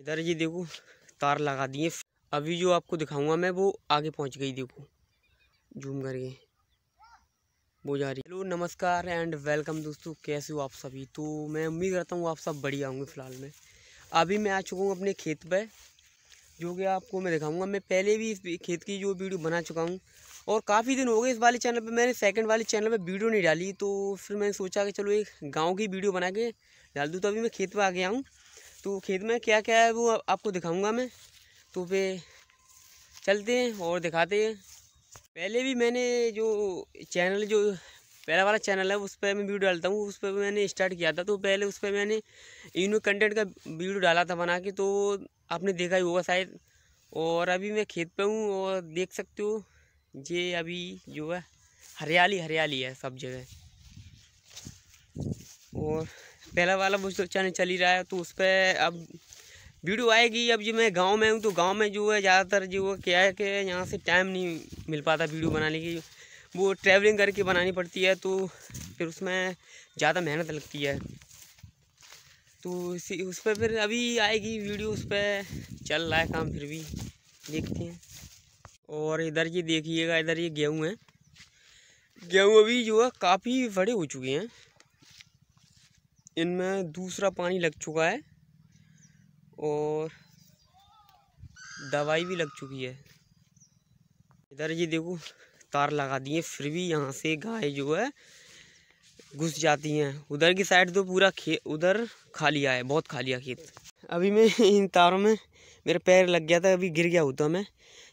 इधर ये देखो तार लगा दिए अभी जो आपको दिखाऊंगा मैं वो आगे पहुंच गई देखो जूम करके वो जा रही हेलो नमस्कार एंड वेलकम दोस्तों कैसे हो आप सभी तो मैं उम्मीद करता हूँ आप सब बढ़िया होंगे फ़िलहाल में अभी मैं आ चुका हूँ अपने खेत पर जो कि आपको मैं दिखाऊंगा मैं पहले भी इस खेत की जो वीडियो बना चुका हूँ और काफ़ी दिन हो गए इस वाले चैनल पे मैंने सेकंड वाले चैनल पे वीडियो नहीं डाली तो फिर मैंने सोचा कि चलो एक गांव की वीडियो बना के डाल दूँ तो अभी मैं खेत पर आ गया हूँ तो खेत में क्या क्या है वो आपको दिखाऊंगा मैं तो फिर चलते हैं और दिखाते हैं पहले भी मैंने जो चैनल जो पहला वाला चैनल है उस पर मैं वीडियो डालता हूँ उस पर मैंने स्टार्ट किया था तो पहले उस पर मैंने यूनिक कंटेंट का वीडियो डाला था बना के तो आपने देखा ही होगा शायद और अभी मैं खेत पर हूँ और देख सकते हो ये अभी जो है हरियाली हरियाली है सब जगह और पहला वाला मुझसे अच्छा नहीं चल ही रहा है तो उस पर अब वीडियो आएगी अब जो मैं गांव में हूँ तो गांव में जो है ज़्यादातर जो क्या है कि यहाँ से टाइम नहीं मिल पाता वीडियो बनाने की वो ट्रैवलिंग करके बनानी पड़ती है तो फिर उसमें ज़्यादा मेहनत लगती है तो इसी उस पर फिर अभी आएगी वीडियो उस पर चल रहा है काम फिर भी देखते हैं और इधर ये देखिएगा इधर ये गेहूँ है गेहूँ अभी जो है काफ़ी बड़े हो चुके हैं इनमें दूसरा पानी लग चुका है और दवाई भी लग चुकी है इधर ये देखो तार लगा दिए फिर भी यहाँ से गाय जो है घुस जाती हैं उधर की साइड तो पूरा खे उधर खाली आया है बहुत खाली है खेत अभी मैं इन तारों में मेरा पैर लग गया था अभी गिर गया होता मैं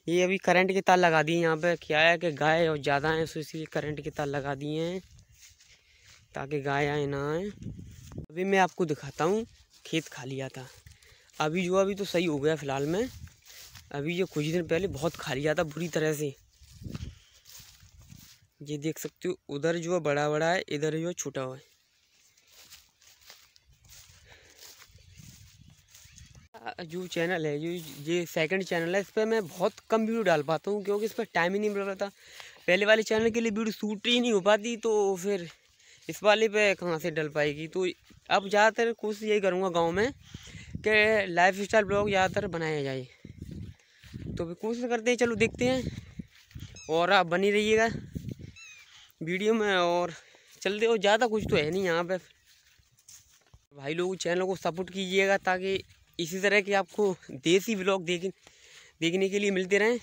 ये अभी करंट के तार लगा दिए यहाँ पे क्या है कि गाय और ज़्यादा हैं सो इसलिए करंट के तार लगा दिए हैं ताकि गाय आए ना आए अभी मैं आपको दिखाता हूँ खेत खा लिया था अभी जो अभी तो सही हो गया फ़िलहाल में अभी ये कुछ दिन पहले बहुत खा लिया था बुरी तरह से ये देख सकते हो उधर जो बड़ा बड़ा है इधर जो है छोटा हुआ है जो चैनल है जो ये सेकंड चैनल है इस पर मैं बहुत कम वीडियो डाल पाता हूँ क्योंकि इस पर टाइम ही नहीं मिल रहा था पहले वाले चैनल के लिए वीडियो सूट ही नहीं हो पाती तो फिर इस वाले पे कहाँ से डल पाएगी तो अब ज़्यादातर कोशिश यही करूँगा गांव में कि लाइफ स्टाइल ब्लॉग ज़्यादातर बनाया जाए तो भी कोशिश करते हैं चलो देखते हैं और आप बनी रहिएगा वीडियो में और चलते हो ज़्यादा कुछ तो है नहीं यहाँ पे भाई लोग चैनल को सपोर्ट कीजिएगा ताकि इसी तरह के आपको देसी ब्लॉग देख देखने के लिए मिलते रहें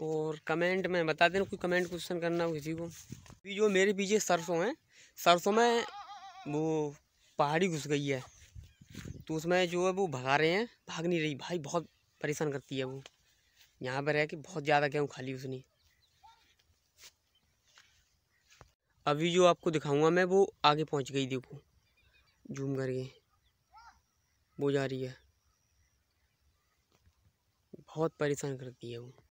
और कमेंट में बता देना कोई कमेंट क्वेश्चन करना हो किसी को अभी जो मेरे पीछे सरसों हैं सरसों में वो पहाड़ी घुस गई है तो उसमें जो है वो भगा रहे हैं भाग नहीं रही भाई बहुत परेशान करती है वो यहाँ पर है कि बहुत ज़्यादा गेहूँ खाली उसने अभी जो आपको दिखाऊंगा मैं वो आगे पहुँच गई देखो झूम करके वो जा रही है बहुत परेशान करती है वो